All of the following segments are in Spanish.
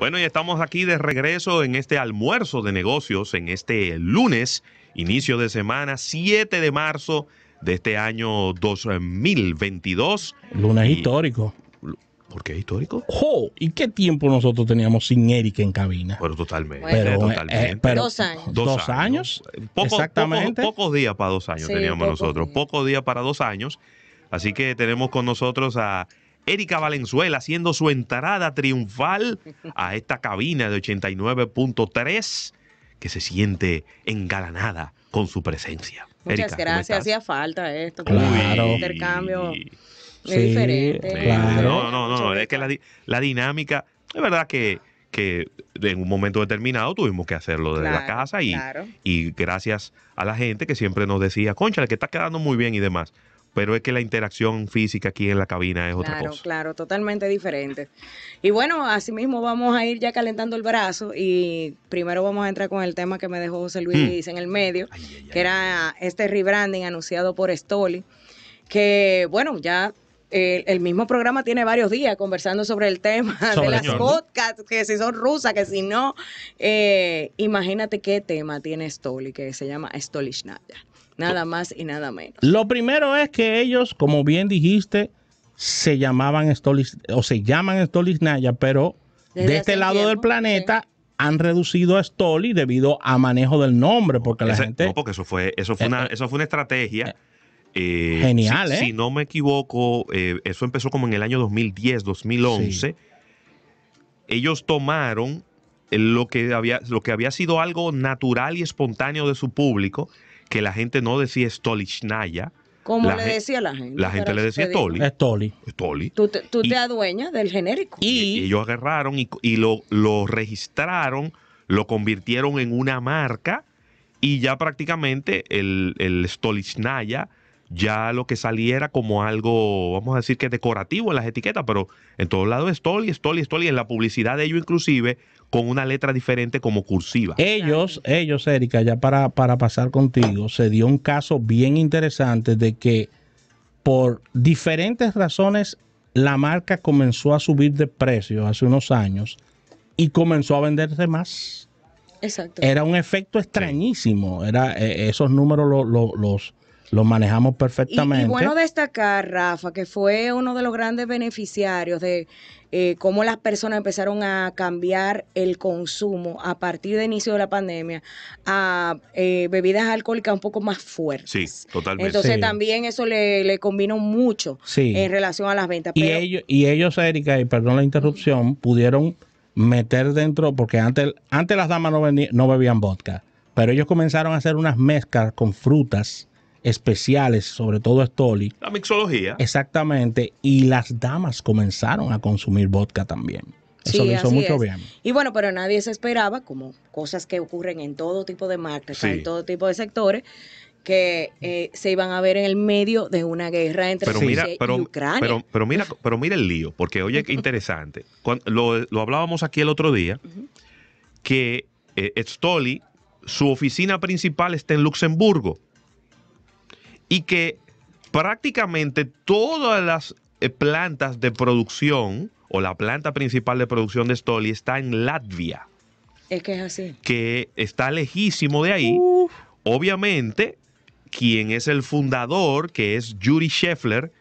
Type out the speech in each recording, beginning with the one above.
Bueno, y estamos aquí de regreso en este almuerzo de negocios, en este lunes, inicio de semana, 7 de marzo de este año 2022. Lunes histórico. ¿Por qué histórico? ¡Jo! ¿Y qué tiempo nosotros teníamos sin Eric en cabina? Pero totalmente. Eh, eh, dos años. Dos, años. exactamente. Pocos, pocos, días para dos años teníamos nosotros. Pocos días para dos años. Así que tenemos con nosotros a Erika Valenzuela haciendo su entrada triunfal a esta cabina de 89.3 que se siente engalanada con su presencia. Muchas gracias, hacía falta esto, claro. intercambio diferente. Claro. No, no, no, es que la, dinámica, es verdad que que en un momento determinado tuvimos que hacerlo desde la casa y, y gracias a la gente que siempre nos decía, concha, que está quedando muy bien y demás pero es que la interacción física aquí en la cabina es otra cosa. Claro, claro, totalmente diferente. Y bueno, así mismo vamos a ir ya calentando el brazo y primero vamos a entrar con el tema que me dejó José Luis mm. en el medio, que era este rebranding anunciado por Stoli, que bueno, ya eh, el, mismo programa tiene varios días conversando sobre el tema de las podcasts, que si son rusas, que si no. Eh, imagínate qué tema tiene Stoli, que se llama Stolichnaya. Nada más y nada menos. Lo primero es que ellos, como bien dijiste, se llamaban Stolis, o se llaman Stolis Naya, pero de este lado del planeta han reducido a Stoli debido a manejo del nombre, porque la gente... No, porque eso fue, eso fue, eh, una, eh, eso fue una estrategia. Eh, genial, si, ¿eh? Si no me equivoco, eso empezó como en el año 2010, 2011. Ellos tomaron lo que, había, lo que había sido algo natural y espontáneo de su público que la gente no decía Stolichnaya. Como le decía la gente. La gente le decía Stoli. Stoli. Stoli. Tú te, adueñas del genérico. Y, ellos agarraron y, lo, registraron, lo convirtieron en una marca y ya prácticamente el, Stolichnaya ya lo que saliera como algo, vamos a decir que decorativo en las etiquetas, pero en todos lados es Stoli, Stoli, Stoli. En la publicidad de ellos inclusive con una letra diferente como cursiva. Ellos, ellos, Erika, ya para, pasar contigo, se dio un caso bien interesante de que por diferentes razones la marca comenzó a subir de precio hace unos años y comenzó a venderse más. Exacto. Era un efecto extrañísimo. Era, eh, esos números los, lo manejamos perfectamente. Y, bueno destacar, Rafa, que fue uno de los grandes beneficiarios de eh, cómo las personas empezaron a cambiar el consumo a partir del inicio de la pandemia a eh, bebidas alcohólicas un poco más fuertes. Sí, totalmente. Entonces también eso le, le mucho en relación a las ventas. Y, ellos, y ellos, Erika, y perdón la interrupción, pudieron meter dentro, porque antes, antes las damas no, no bebían vodka, pero ellos comenzaron a hacer unas mezclas con frutas especiales, sobre todo Stoli. La mixología. Exactamente. Y las damas comenzaron a consumir vodka también. Eso lo hizo mucho bien. Y bueno, pero nadie se esperaba, como cosas que ocurren en todo tipo de marcas, en todo tipo de sectores, que eh, se iban a ver en el medio de una guerra entre pero y Ucrania. Pero, mira, el lío, porque oye, qué interesante. lo, hablábamos aquí el otro día, que eh, Stoli, su oficina principal está en Luxemburgo y que prácticamente todas las eh, plantas de producción o la planta principal de producción de Stoli está en Latvia. Es que es así. Que está lejísimo de ahí. Obviamente, quien es el fundador, que es Yuri Scheffler,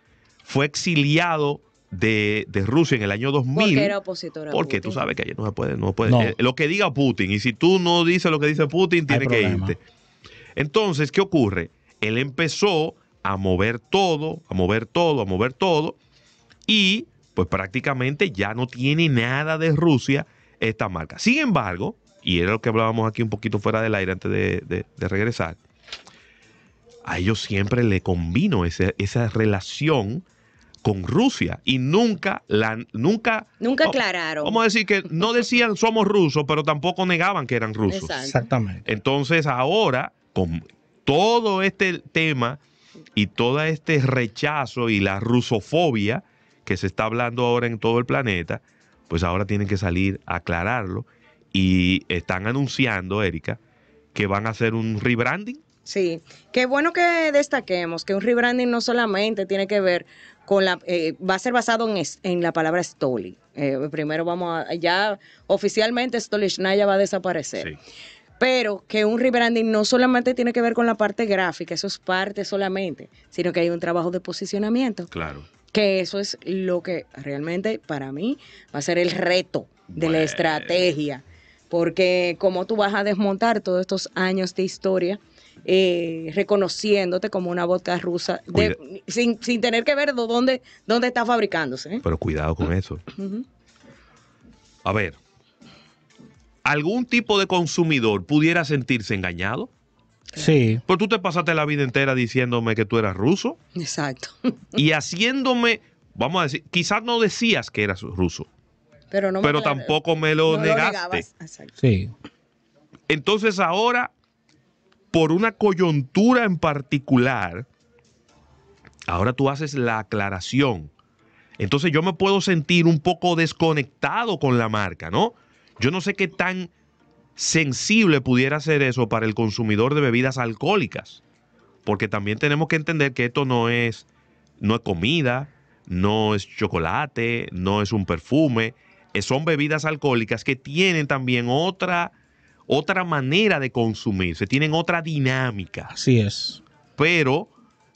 fue exiliado de, Rusia en el año 2000. Porque era opositor Porque tú sabes que allí no se puede. No puede eh, lo que diga Putin. Y si tú no dices lo que dice Putin, tiene que irte. Entonces, ¿qué ocurre? él empezó a mover todo, a mover todo, a mover todo, y pues prácticamente ya no tiene nada de Rusia esta marca. Sin embargo, y era lo que hablábamos aquí un poquito fuera del aire antes de, regresar, a ellos siempre le combino esa relación con Rusia y nunca la nunca nunca aclararon. Vamos a decir que no decían somos rusos, pero tampoco negaban que eran rusos. Exactamente. Entonces ahora con todo este tema y todo este rechazo y la rusofobia que se está hablando ahora en todo el planeta, pues ahora tienen que salir a aclararlo y están anunciando, Erika, que van a hacer un rebranding. Sí, qué bueno que destaquemos que un rebranding no solamente tiene que ver con la, eh, va a ser basado en, en la palabra Stoli. Eh, primero vamos a, ya oficialmente Stolichnaya va a desaparecer. Sí pero que un rebranding no solamente tiene que ver con la parte gráfica, eso es parte solamente, sino que hay un trabajo de posicionamiento. Claro. Que eso es lo que realmente para mí va a ser el reto de la estrategia, porque cómo tú vas a desmontar todos estos años de historia. Eh, reconociéndote como una vodka rusa sin, sin, tener que ver dónde, dónde está fabricándose. ¿eh? Pero cuidado con eso. A ver, algún tipo de consumidor pudiera sentirse engañado. Sí. Porque tú te pasaste la vida entera diciéndome que tú eras ruso. Exacto. Y haciéndome, vamos a decir, quizás no decías que eras ruso. Pero, no pero tampoco me lo negaste. Lo sí. Entonces ahora, por una coyuntura en particular, ahora tú haces la aclaración. Entonces yo me puedo sentir un poco desconectado con la marca, ¿no? Yo no sé qué tan sensible pudiera ser eso para el consumidor de bebidas alcohólicas, porque también tenemos que entender que esto no es, no es comida, no es chocolate, no es un perfume, son bebidas alcohólicas que tienen también otra, otra manera de consumirse, tienen otra dinámica. Así es. Pero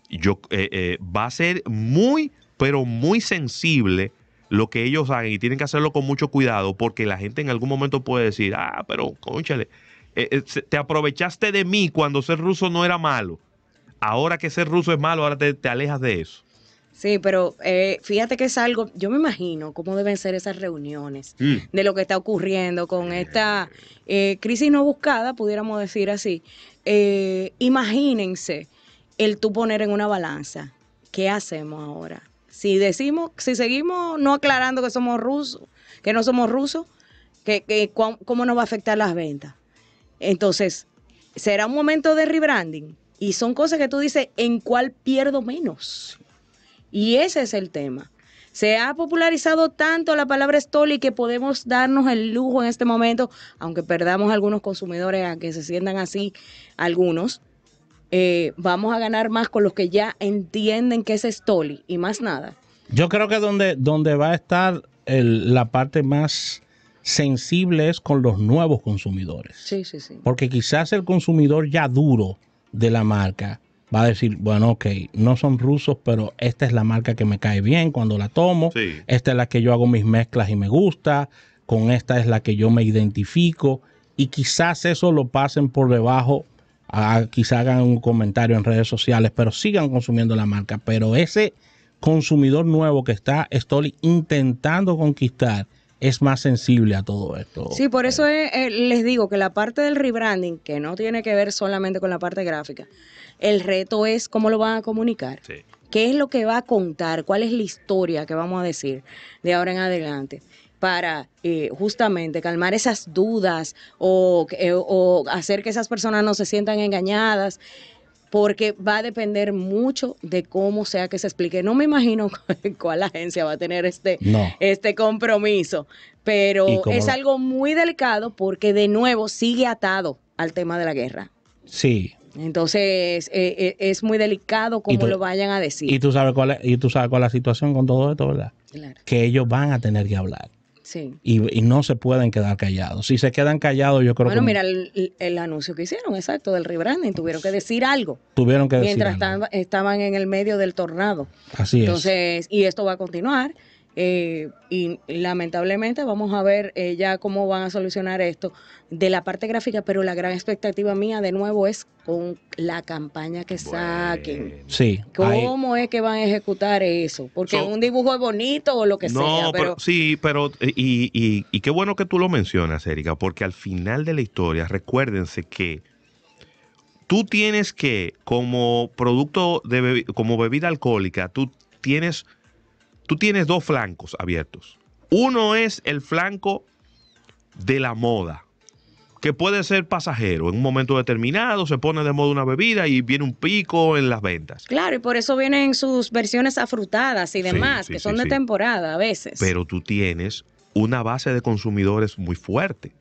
yo, eh, eh, va a ser muy, pero muy sensible lo que ellos hagan y tienen que hacerlo con mucho cuidado porque la gente en algún momento puede decir, ah, pero conchale, eh, eh, te aprovechaste de mí cuando ser ruso no era malo. Ahora que ser ruso es malo, ahora te, alejas de eso. Sí, pero eh, fíjate que es algo, yo me imagino cómo deben ser esas reuniones mm. de lo que está ocurriendo con esta crisis no buscada, pudiéramos decir así. imagínense el tú poner en una balanza, ¿qué hacemos ahora? Si decimos, si seguimos no aclarando que somos rusos, que no somos rusos, que, cómo, nos va a afectar las ventas. Entonces, será un momento de rebranding y son cosas que tú dices, ¿en cuál pierdo menos? Y ese es el tema. Se ha popularizado tanto la palabra Stoli que podemos darnos el lujo en este momento, aunque perdamos algunos consumidores a que se sientan así, algunos, eh, vamos a ganar más con los que ya entienden que es Stoli y más nada. Yo creo que donde, donde va a estar la parte más sensible es con los nuevos consumidores. Sí, sí, sí. Porque quizás el consumidor ya duro de la marca va a decir, bueno, ok, no son rusos, pero esta es la marca que me cae bien cuando la tomo, esta es la que yo hago mis mezclas y me gusta, con esta es la que yo me identifico, y quizás eso lo pasen por debajo Ah, quizá hagan un comentario en redes sociales, pero sigan consumiendo la marca. Pero ese consumidor nuevo que está Stoli intentando conquistar es más sensible a todo esto. Sí, por eso eh, les digo que la parte del rebranding, que no tiene que ver solamente con la parte gráfica, el reto es cómo lo van a comunicar. ¿Qué es lo que va a contar? ¿Cuál es la historia que vamos a decir de ahora en adelante? para eh, justamente calmar esas dudas eh, o, hacer que esas personas no se sientan engañadas porque va a depender mucho de cómo sea que se explique. No me imagino cuál agencia va a tener este, este compromiso, pero es algo muy delicado porque de nuevo sigue atado al tema de la guerra. Sí. Entonces eh, es muy delicado cómo lo vayan a decir. Y tú sabes cuál es, y tú sabes cuál es la situación con todo esto, ¿verdad? Claro. Que ellos van a tener que hablar. Y, no se pueden quedar callados. Si se quedan callados, yo creo que. Bueno, mira el, anuncio que hicieron, exacto, del rebranding. Tuvieron que decir algo. Tuvieron que Mientras Estaban, estaban en el medio del tornado. Así es. Entonces, y esto va a continuar. Eh, y lamentablemente vamos a ver eh, ya cómo van a solucionar esto de la parte gráfica, pero la gran expectativa mía de nuevo es con la campaña que saquen. Sí. ¿Cómo es que van a ejecutar eso? Porque un dibujo es bonito o lo que sea. Pero, sí, pero eh, y, qué bueno que tú lo mencionas, Erika, porque al final de la historia, recuérdense que tú tienes que, como producto de como bebida alcohólica, tú tienes tú tienes dos flancos abiertos. Uno es el flanco de la moda, que puede ser pasajero. En un momento determinado se pone de moda una bebida y viene un pico en las ventas. Claro, y por eso vienen sus versiones afrutadas y demás, que son de temporada a veces. Pero tú tienes una base de consumidores muy fuerte,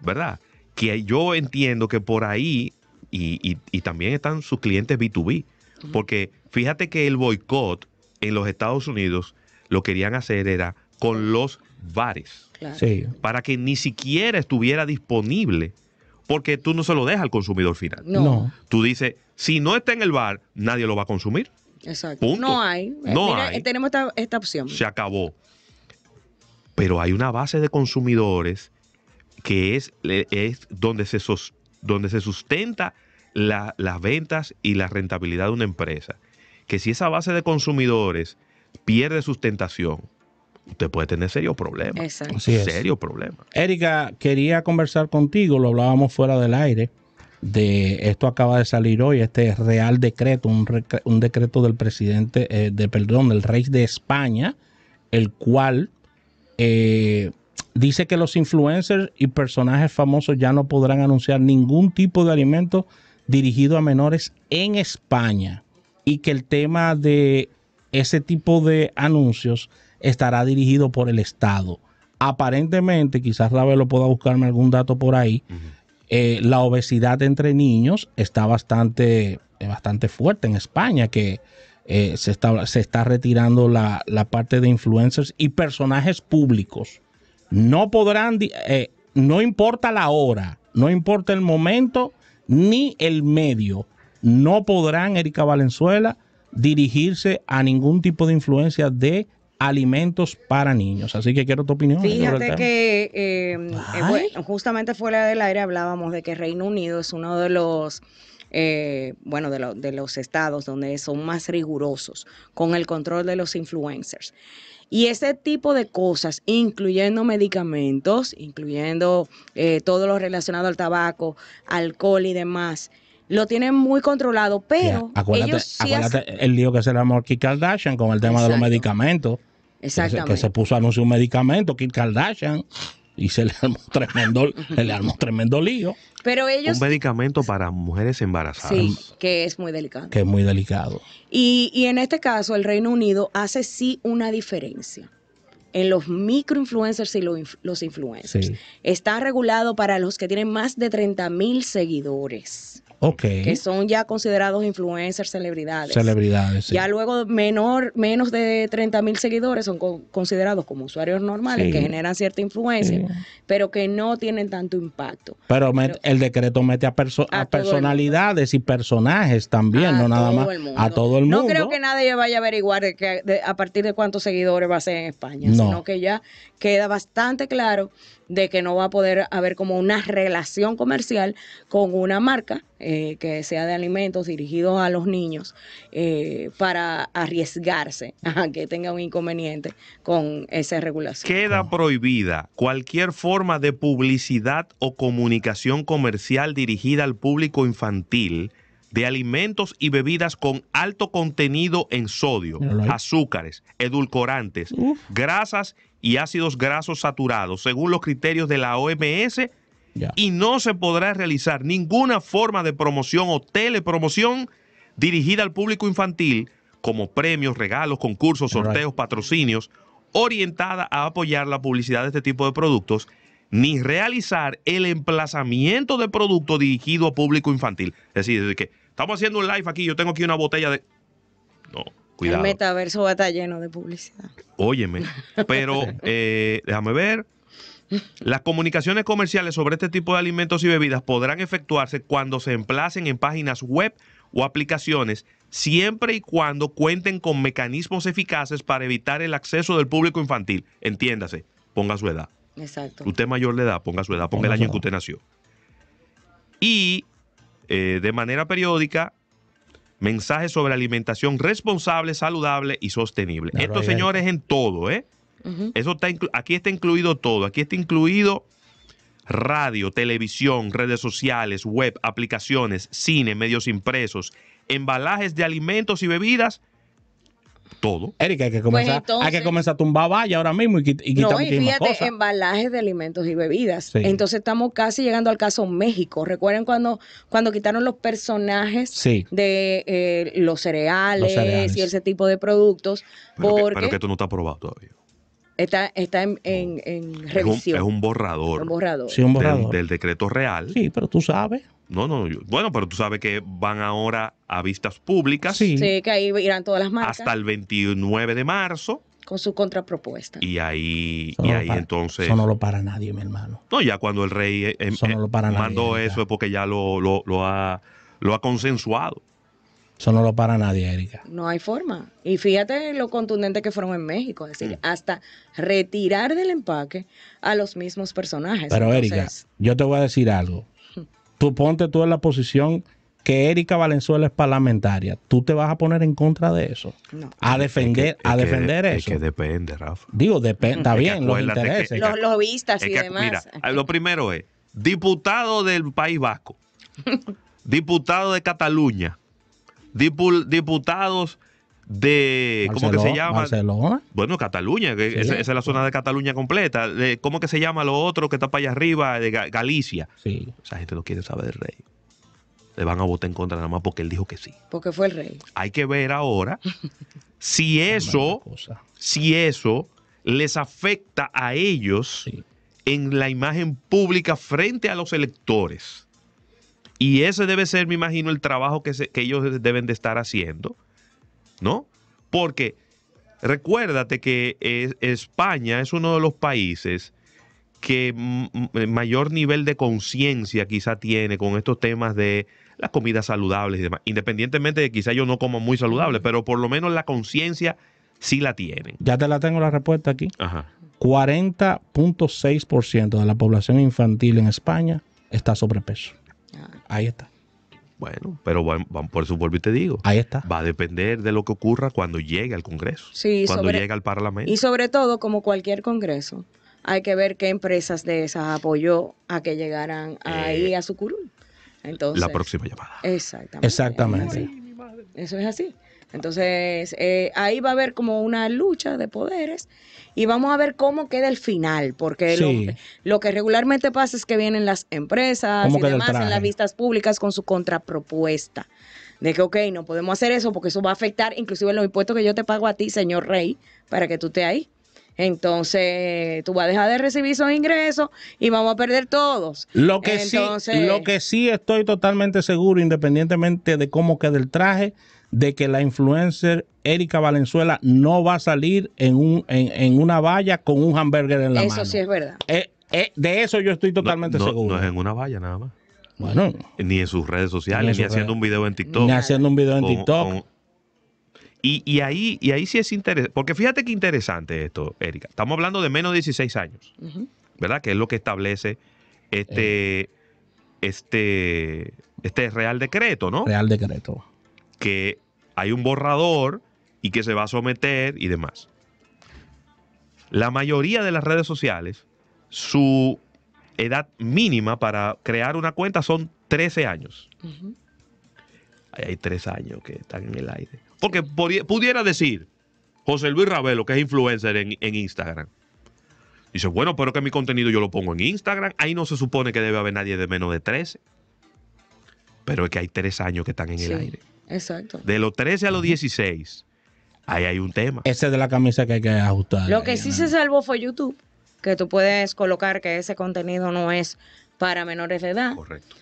¿verdad? Que yo entiendo que por ahí, y, también están sus clientes B2B, porque fíjate que el boicot en los Estados Unidos lo querían hacer era con los bares. Para que ni siquiera estuviera disponible. Porque tú no se lo dejas al consumidor final. No. Tú dices, si no está en el bar, nadie lo va a consumir. Exacto. No hay. Eh, mira, Tenemos esta, opción. Se acabó. Pero hay una base de consumidores que es, es donde, se donde se sustenta las ventas y la rentabilidad de una empresa que si esa base de consumidores pierde sustentación, usted puede tener serios problemas. Serios problemas. Erika, quería conversar contigo, lo hablábamos fuera del aire, de esto acaba de salir hoy, este real decreto, un, decreto del presidente, eh, de perdón, del rey de España, el cual eh, dice que los influencers y personajes famosos ya no podrán anunciar ningún tipo de alimento dirigido a menores en España y que el tema de ese tipo de anuncios estará dirigido por el Estado. Aparentemente, quizás Rabelo pueda buscarme algún dato por ahí, eh, la obesidad entre niños está bastante, eh, bastante fuerte en España, que eh, se, está, se, está, retirando la, parte de influencers y personajes públicos. No podrán, no importa la hora, no importa el momento ni el medio, no podrán, Erika Valenzuela, dirigirse a ningún tipo de influencia de alimentos para niños. Así que quiero tu opinión. Fíjate que eh, eh, justamente fuera del aire hablábamos de que Reino Unido es uno de los... Eh, bueno, de, de los estados donde son más rigurosos con el control de los influencers. Y ese tipo de cosas, incluyendo medicamentos, incluyendo eh, todo lo relacionado al tabaco, alcohol y demás, lo tienen muy controlado, pero acuérdate, ellos sí el lío que se le armó Kim Kardashian con el tema de los medicamentos. Exactamente. Que se, puso a anunciar un medicamento, Kim Kardashian y se le armó tremendo, le tremendo lío. Pero ellos. Un medicamento para mujeres embarazadas. Sí, que es muy delicado. Que es muy delicado. Y, en este caso, el Reino Unido hace sí una diferencia en los microinfluencers y los, influencers. Está regulado para los que tienen más de 30 mil seguidores. Que son ya considerados influencers, celebridades. Celebridades, Ya luego menor, menos de 30 mil seguidores son considerados como usuarios normales que generan cierta influencia, pero que no tienen tanto impacto. Pero, el decreto mete a, personalidades y personajes también, no nada más. A todo el mundo. No creo que nadie vaya a averiguar a partir de cuántos seguidores va a ser en España, sino que ya queda bastante claro de que no va a poder haber como una relación comercial con una marca eh, que sea de alimentos dirigidos a los niños eh, para arriesgarse a que tenga un inconveniente con esa regulación. Queda prohibida cualquier forma de publicidad o comunicación comercial dirigida al público infantil de alimentos y bebidas con alto contenido en sodio, azúcares, edulcorantes, grasas y ácidos grasos saturados, según los criterios de la OMS y no se podrá realizar ninguna forma de promoción o telepromoción dirigida al público infantil, como premios, regalos, concursos, sorteos, patrocinios, orientada a apoyar la publicidad de este tipo de productos, ni realizar el emplazamiento de producto dirigido a público infantil. Es decir, que estamos haciendo un live aquí, yo tengo aquí una botella de... No, cuidado. El metaverso va a estar lleno de publicidad. Óyeme, pero eh, déjame ver. Las comunicaciones comerciales sobre este tipo de alimentos y bebidas podrán efectuarse cuando se emplacen en páginas web o aplicaciones, siempre y cuando cuenten con mecanismos eficaces para evitar el acceso del público infantil. Entiéndase, ponga su edad. Exacto. Usted mayor de edad, ponga su edad, ponga, el año en que usted nació. Y eh, de manera periódica, mensajes sobre alimentación responsable, saludable y sostenible. Estos señores, en todo, ¿eh? Eso está aquí está incluido todo, aquí está incluido radio, televisión, redes sociales, web, aplicaciones, cine, medios impresos, embalajes de alimentos y bebidas, todo. Erika, hay que pues comenzar, hay que comenzar a tumbar vaya ahora mismo y, quitar No, fíjate, embalajes de alimentos y bebidas. Entonces estamos casi llegando al caso México. Recuerden cuando, cuando quitaron los personajes de eh, los, cereales y ese tipo de productos. pero que esto no está aprobado todavía. Está, está en, en, revisión. Es un, borrador. Un borrador. un borrador. Del, decreto real. Sí, pero tú sabes. No, no, bueno, pero tú sabes que van ahora a vistas públicas. Sí. que ahí irán todas las marcas. Hasta el 29 de marzo. Con su contrapropuesta. Y ahí, y ahí entonces. Eso no lo para nadie, mi hermano. No, ya cuando el rey eh, eh, mandó eso es porque ya lo, lo, ha, lo ha consensuado. Eso no lo para nadie, Erika. No hay forma. Y fíjate lo contundente que fueron en México, es decir, mm. hasta retirar del empaque a los mismos personajes. Pero Erika, yo te voy a decir algo. Tú ponte tú en la posición que Erika Valenzuela es parlamentaria. ¿Tú te vas a poner en contra de eso? A defender, a defender eso. Es que depende, Rafa. Digo, depende, está bien, los intereses. los lobistas y demás. Mira, lo primero es, diputado del País Vasco, diputado de Cataluña, diputados de cómo que se llama Barcelona. bueno Cataluña esa, es la zona de Cataluña completa de, cómo que se llama lo otro que está para allá arriba de Galicia sí. esa gente no quiere saber del rey le van a votar en contra nada más porque él dijo que sí porque fue el rey hay que ver ahora si eso si eso les afecta a ellos en la imagen pública frente a los electores y ese debe ser, me imagino, el trabajo que, ellos deben de estar haciendo, ¿no? Porque recuérdate que eh, España es uno de los países que mayor nivel de conciencia quizá tiene con estos temas de las comidas saludables y demás. Independientemente de que quizá yo no como muy saludable, pero por lo menos la conciencia sí la tienen. Ya te la tengo la respuesta aquí. 40.6% de la población infantil en España está sobrepeso. Ahí está. Bueno, pero van, por eso vuelvo y te digo. Ahí está. Va a depender de lo que ocurra cuando llegue al Congreso. Sí, cuando llegue al Parlamento. Y sobre todo, como cualquier Congreso, hay que ver qué empresas de esas apoyó a que llegaran ahí eh, a su curul. Entonces, la próxima llamada. Exactamente. Exactamente. Eso es así. Entonces, eh, ahí va a haber como una lucha de poderes y vamos a ver cómo queda el final, porque lo, que regularmente pasa es que vienen las empresas y demás en las vistas públicas con su contrapropuesta. De que, ok, no podemos hacer eso porque eso va a afectar inclusive los impuestos que yo te pago a ti, señor Rey, para que tú estés ahí. Entonces, tú vas a dejar de recibir esos ingresos y vamos a perder todos. Lo que, sí, lo que sí estoy totalmente seguro, independientemente de cómo quede el traje, de que la influencer Erika Valenzuela no va a salir en, una valla con un hamburger en la mano. Eso sí es verdad. Eh, eh, de eso yo estoy totalmente seguro. No es en una valla nada más. Bueno. Ni en sus redes sociales, ni, haciendo un video en TikTok. Ni haciendo un video en TikTok. Y, ahí, y ahí sí es interesante. Porque fíjate qué interesante esto, Erika. Estamos hablando de menos de 16 años. ¿Verdad? Que es lo que establece este, eh. este, este Real Decreto, ¿no? Real Decreto. Que hay un borrador y que se va a someter y demás. La mayoría de las redes sociales, su edad mínima para crear una cuenta son 13 años. hay tres años que están en el aire. Porque pudiera decir José Luis Ravelo, que es influencer en, Instagram. Dice, bueno, pero que mi contenido yo lo pongo en Instagram. Ahí no se supone que debe haber nadie de menos de 13. Pero es que hay tres años que están en el aire. Exacto. De los 13 a los 16, ahí hay un tema. Ese de la camisa que hay que ajustar. Lo que sí se salvó fue YouTube, que tú puedes colocar que ese contenido no es para menores de edad. Correcto.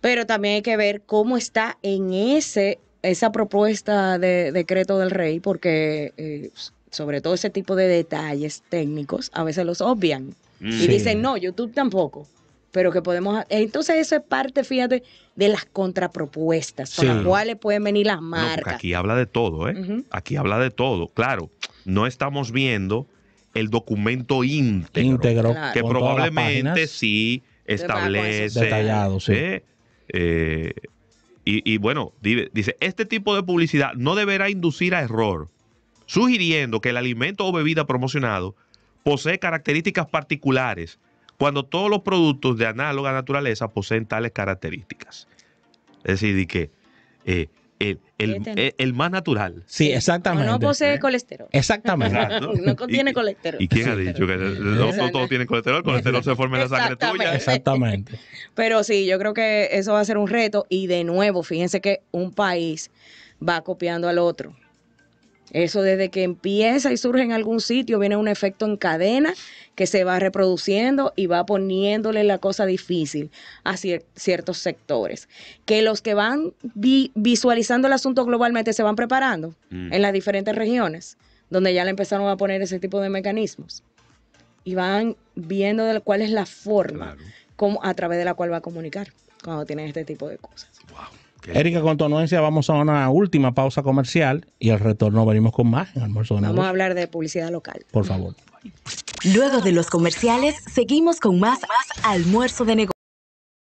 Pero también hay que ver cómo está en ese esa propuesta de decreto del rey, porque eh, sobre todo ese tipo de detalles técnicos a veces los obvian. Y mm. dicen, no, YouTube tampoco pero que podemos... Entonces eso es parte, fíjate, de las contrapropuestas con las cuales pueden venir las marcas. aquí habla de todo, ¿eh? Aquí habla de todo. Claro, no estamos viendo el documento íntegro, que probablemente sí establece. Detallado, sí. ¿eh? Eh, y bueno, dice, este tipo de publicidad no deberá inducir a error, sugiriendo que el alimento o bebida promocionado posee características particulares cuando todos los productos de análoga naturaleza poseen tales características. Es decir, que eh, este, el, más natural. Sí, exactamente. No, posee eh, colesterol. Exactamente. no contiene colesterol. ¿Y quién ha dicho que no, todo todos tienen colesterol? Colesterol se forma en la sangre tuya. Exactamente. Pero sí, yo creo que eso va a ser un reto. Y de nuevo, fíjense que un país va copiando al otro. Eso desde que empieza y surge en algún sitio, viene un efecto en cadena que se va reproduciendo y va poniéndole la cosa difícil a ciertos sectores. Que los que van visualizando el asunto globalmente se van preparando mm. en las diferentes regiones, donde ya le empezaron a poner ese tipo de mecanismos. Y van viendo cuál es la forma a través de la cual va a comunicar cuando tienen este tipo de cosas. Erika, con tu vamos a una última pausa comercial y al retorno venimos con más en Almuerzo de Vamos a hablar de publicidad local. Por favor. Luego de los comerciales, seguimos con más, más almuerzo de negocios.